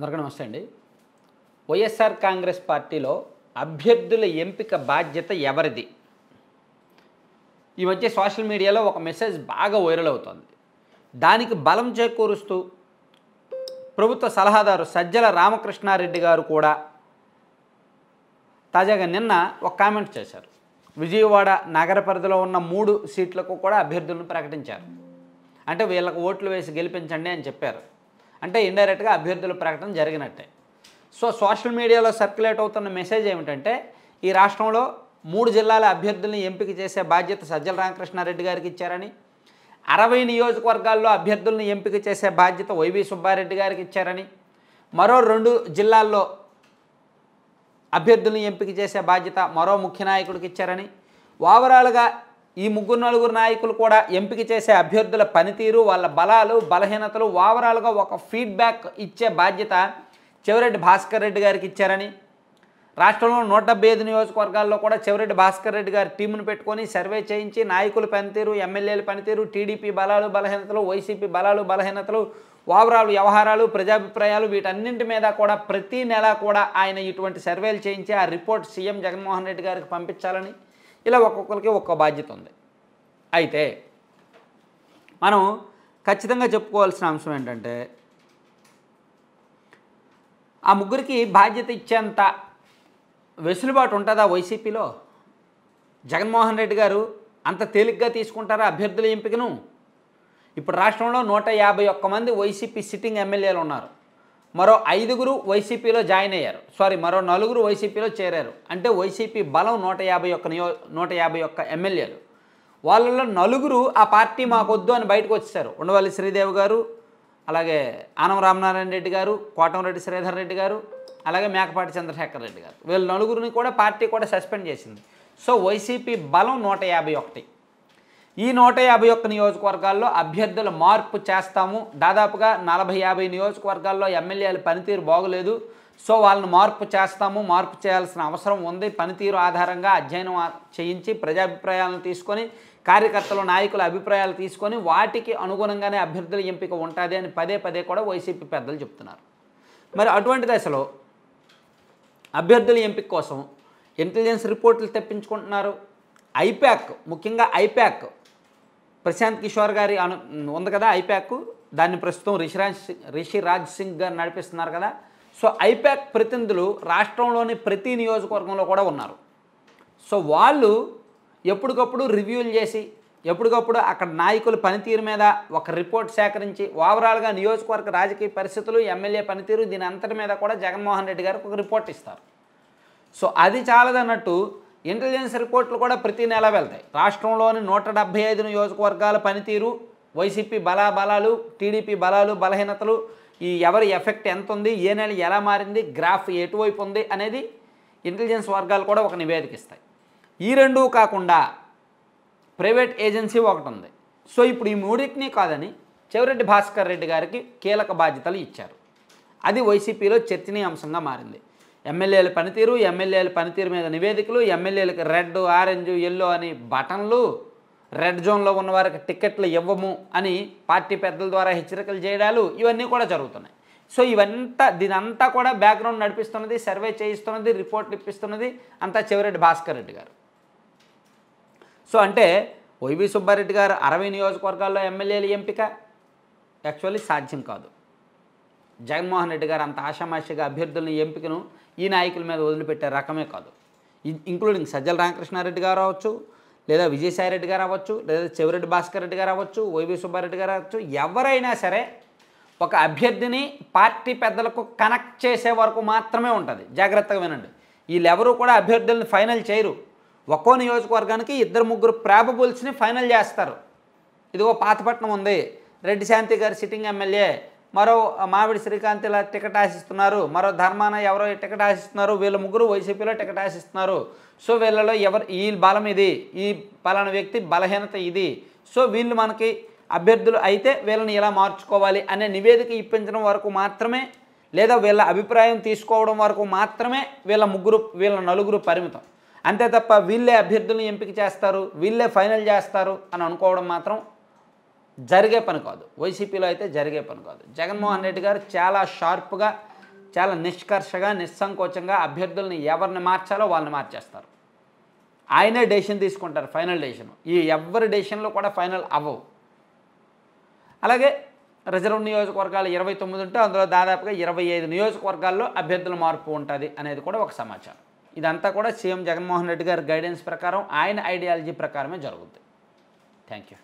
అందరికీ నమస్తే అండి వైఎస్ఆర్ కాంగ్రెస్ పార్టీలో అభ్యర్థుల ఎంపిక బాధ్యత ఎవరిది ఈ మధ్య సోషల్ మీడియాలో ఒక మెసేజ్ బాగా వైరల్ అవుతోంది దానికి బలం చేకూరుస్తూ ప్రభుత్వ సలహాదారు సజ్జల రామకృష్ణారెడ్డి గారు కూడా తాజాగా నిన్న ఒక కామెంట్ చేశారు విజయవాడ నగర పరిధిలో ఉన్న మూడు సీట్లకు కూడా అభ్యర్థులను ప్రకటించారు అంటే వీళ్ళకు ఓట్లు వేసి గెలిపించండి అని చెప్పారు అంటే ఇండైరెక్ట్గా అభ్యర్థుల ప్రకటన జరిగినట్టే సో సోషల్ మీడియాలో సర్క్యులేట్ అవుతున్న మెసేజ్ ఏమిటంటే ఈ రాష్ట్రంలో మూడు జిల్లాల అభ్యర్థుల్ని ఎంపిక చేసే బాధ్యత సజ్జల రామకృష్ణారెడ్డి గారికి ఇచ్చారని అరవై నియోజకవర్గాల్లో అభ్యర్థుల్ని ఎంపిక చేసే బాధ్యత వైవి సుబ్బారెడ్డి గారికి ఇచ్చారని మరో రెండు జిల్లాల్లో అభ్యర్థుల్ని ఎంపిక చేసే బాధ్యత మరో ముఖ్య నాయకుడికి ఇచ్చారని ఓవరాల్గా ఈ ముగ్గురు నలుగురు నాయకులు కూడా ఎంపిక చేసే అభ్యర్థుల పనితీరు వాళ్ళ బలాలు బలహీనతలు ఓవరాల్గా ఒక ఫీడ్బ్యాక్ ఇచ్చే బాధ్యత చెవిరెడ్డి భాస్కర్ రెడ్డి గారికి ఇచ్చారని రాష్ట్రంలో నూట డెబ్బై ఐదు నియోజకవర్గాల్లో కూడా చెవిరెడ్డి భాస్కర్ రెడ్డి గారి టీమును పెట్టుకొని సర్వే చేయించి నాయకుల పనితీరు ఎమ్మెల్యేల పనితీరు టీడీపీ బలాలు బలహీనతలు వైసీపీ బలాలు బలహీనతలు ఓవరాల్ వ్యవహారాలు ప్రజాభిప్రాయాలు వీటన్నింటి మీద కూడా ప్రతీ నెలా కూడా ఆయన ఇటువంటి సర్వేలు చేయించి ఆ రిపోర్ట్ సీఎం జగన్మోహన్ రెడ్డి గారికి పంపించాలని ఇలా ఒక్కొక్కరికి ఒక్క బాధ్యత ఉంది అయితే మనం ఖచ్చితంగా చెప్పుకోవాల్సిన అంశం ఏంటంటే ఆ ముగ్గురికి బాధ్యత ఇచ్చేంత వెసులుబాటు ఉంటుందా వైసీపీలో జగన్మోహన్ రెడ్డి గారు అంత తేలిగ్గా తీసుకుంటారా అభ్యర్థుల ఎంపికను ఇప్పుడు రాష్ట్రంలో నూట యాభై ఒక్క మంది వైసీపీ సిట్టింగ్ ఎమ్మెల్యేలు ఉన్నారు మరో ఐదుగురు వైసీపీలో జాయిన్ అయ్యారు సారీ మరో నలుగురు వైసీపీలో చేరారు అంటే వైసీపీ బలం నూట యాభై ఒక్క నియో నూట యాభై ఒక్క ఎమ్మెల్యేలు వాళ్ళలో నలుగురు ఆ పార్టీ మాకొద్దు అని బయటకు వచ్చేసారు ఉండవల్లి శ్రీదేవి గారు అలాగే ఆనం రామనారాయణ రెడ్డి గారు కోటంరెడ్డి శ్రీధర్ రెడ్డి గారు అలాగే మేకపాటి చంద్రశేఖర్ రెడ్డి గారు వీళ్ళ నలుగురిని కూడా పార్టీ కూడా సస్పెండ్ చేసింది సో వైసీపీ బలం నూట యాభై ఒకటి ఈ నూట యాభై ఒక్క నియోజకవర్గాల్లో అభ్యర్థుల మార్పు చేస్తాము దాదాపుగా నలభై యాభై నియోజకవర్గాల్లో ఎమ్మెల్యేల పనితీరు బాగలేదు సో వాళ్ళని మార్పు చేస్తాము మార్పు చేయాల్సిన అవసరం ఉంది పనితీరు ఆధారంగా అధ్యయనం చేయించి ప్రజాభిప్రాయాలను తీసుకొని కార్యకర్తలు నాయకుల అభిప్రాయాలు తీసుకొని వాటికి అనుగుణంగానే అభ్యర్థుల ఎంపిక ఉంటుంది అని పదే పదే కూడా వైసీపీ పెద్దలు చెప్తున్నారు మరి అటువంటి దశలో అభ్యర్థుల ఎంపిక కోసం ఇంటెలిజెన్స్ రిపోర్ట్లు తెప్పించుకుంటున్నారు ఐప్యాక్ ముఖ్యంగా ఐప్యాక్ ప్రశాంత్ కిషోర్ గారి అను ఉంది కదా ఐప్యాక్ దాన్ని ప్రస్తుతం రిషిరాజ్ సింగ్ రిషిరాజ్ సింగ్ గారు నడిపిస్తున్నారు కదా సో ఐప్యాక్ ప్రతినిధులు రాష్ట్రంలోని ప్రతి నియోజకవర్గంలో కూడా ఉన్నారు సో వాళ్ళు ఎప్పటికప్పుడు రివ్యూలు చేసి ఎప్పటికప్పుడు అక్కడ నాయకుల పనితీరు మీద ఒక రిపోర్ట్ సేకరించి ఓవరాల్గా నియోజకవర్గ రాజకీయ పరిస్థితులు ఎమ్మెల్యే పనితీరు దీని అంతటి మీద కూడా జగన్మోహన్ రెడ్డి గారికి ఒక రిపోర్ట్ ఇస్తారు సో అది చాలదన్నట్టు ఇంటెలిజెన్స్ రిపోర్ట్లు కూడా ప్రతి నెల వెళ్తాయి రాష్ట్రంలోని నూట డెబ్బై ఐదు నియోజకవర్గాల పనితీరు వైసీపీ బలాబలాలు టీడీపీ బలాలు బలహీనతలు ఈ ఎవరి ఎఫెక్ట్ ఎంత ఉంది ఏ నెల ఎలా మారింది గ్రాఫ్ ఎటువైపు ఉంది అనేది ఇంటెలిజెన్స్ వర్గాలు కూడా ఒక నివేదిక ఇస్తాయి ఈ రెండూ కాకుండా ప్రైవేట్ ఏజెన్సీ ఒకటి ఉంది సో ఇప్పుడు ఈ మూడింటిని కాదని చెవిరెడ్డి భాస్కర్ రెడ్డి గారికి కీలక బాధ్యతలు ఇచ్చారు అది వైసీపీలో చర్చనీయాంశంగా మారింది ఎమ్మెల్యేల పనితీరు ఎమ్మెల్యేల పనితీరు మీద నివేదికలు ఎమ్మెల్యేలకు రెడ్ ఆరెంజ్ ఎల్లో అని బటన్లు రెడ్ జోన్లో ఉన్నవారికి టిక్కెట్లు టికెట్లు ఇవ్వము అని పార్టీ పెద్దల ద్వారా హెచ్చరికలు చేయడాలు ఇవన్నీ కూడా జరుగుతున్నాయి సో ఇవంతా దీనంతా కూడా బ్యాక్గ్రౌండ్ నడిపిస్తున్నది సర్వే చేయిస్తున్నది రిపోర్ట్లు ఇప్పిస్తున్నది అంతా చివరెడ్డి భాస్కర్ రెడ్డి గారు సో అంటే వైవి సుబ్బారెడ్డి గారు అరవై నియోజకవర్గాల్లో ఎమ్మెల్యేల ఎంపిక యాక్చువల్లీ సాధ్యం కాదు జగన్మోహన్ రెడ్డి గారు అంత ఆషామాషిగా అభ్యర్థులను ఎంపికను ఈ నాయకుల మీద వదిలిపెట్టే రకమే కాదు ఇంక్లూడింగ్ సజ్జల రామకృష్ణారెడ్డి గారు అవ్వచ్చు లేదా విజయసాయిరెడ్డి గారు అవ్వచ్చు లేదా చెవిరెడ్డి భాస్కర్ రెడ్డి గారు అవ్వచ్చు వైవి సుబ్బారెడ్డి గారు అవ్వచ్చు ఎవరైనా సరే ఒక అభ్యర్థిని పార్టీ పెద్దలకు కనెక్ట్ చేసే వరకు మాత్రమే ఉంటుంది జాగ్రత్తగా వినండి వీళ్ళెవరూ కూడా అభ్యర్థులను ఫైనల్ చేయరు ఒక్కో నియోజకవర్గానికి ఇద్దరు ముగ్గురు ప్రాబబుల్స్ని ఫైనల్ చేస్తారు ఇదిగో పాతపట్నం ఉంది రెడ్డి శాంతి గారు సిట్టింగ్ ఎమ్మెల్యే మరో మావిడి శ్రీకాంత్ ఇలా టికెట్ ఆశిస్తున్నారు మరో ధర్మాన ఎవరో టికెట్ ఆశిస్తున్నారు వీళ్ళ ముగ్గురు వైసీపీలో టికెట్ ఆశిస్తున్నారు సో వీళ్ళలో ఎవరు ఈ బలం ఇది ఈ పలానా వ్యక్తి బలహీనత ఇది సో వీళ్ళు మనకి అభ్యర్థులు అయితే వీళ్ళని ఇలా మార్చుకోవాలి అనే నివేదిక ఇప్పించడం వరకు మాత్రమే లేదా వీళ్ళ అభిప్రాయం తీసుకోవడం వరకు మాత్రమే వీళ్ళ ముగ్గురు వీళ్ళ నలుగురు పరిమితం అంతే తప్ప వీళ్ళే అభ్యర్థులను ఎంపిక చేస్తారు వీళ్ళే ఫైనల్ చేస్తారు అని అనుకోవడం మాత్రం జరిగే పని కాదు వైసీపీలో అయితే జరిగే పని కాదు జగన్మోహన్ రెడ్డి గారు చాలా షార్ప్గా చాలా నిష్కర్షగా నిస్సంకోచంగా అభ్యర్థుల్ని ఎవరిని మార్చాలో వాళ్ళని మార్చేస్తారు ఆయనే డెసిషన్ తీసుకుంటారు ఫైనల్ డెసిషన్ ఈ ఎవరి డెసిషన్లో కూడా ఫైనల్ అవ్వవు అలాగే రిజర్వ్ నియోజకవర్గాలు ఇరవై తొమ్మిది ఉంటే అందులో దాదాపుగా ఇరవై ఐదు నియోజకవర్గాల్లో అభ్యర్థుల మార్పు ఉంటుంది అనేది కూడా ఒక సమాచారం ఇదంతా కూడా సీఎం జగన్మోహన్ రెడ్డి గారి గైడెన్స్ ప్రకారం ఆయన ఐడియాలజీ ప్రకారమే జరుగుద్ది థ్యాంక్ యూ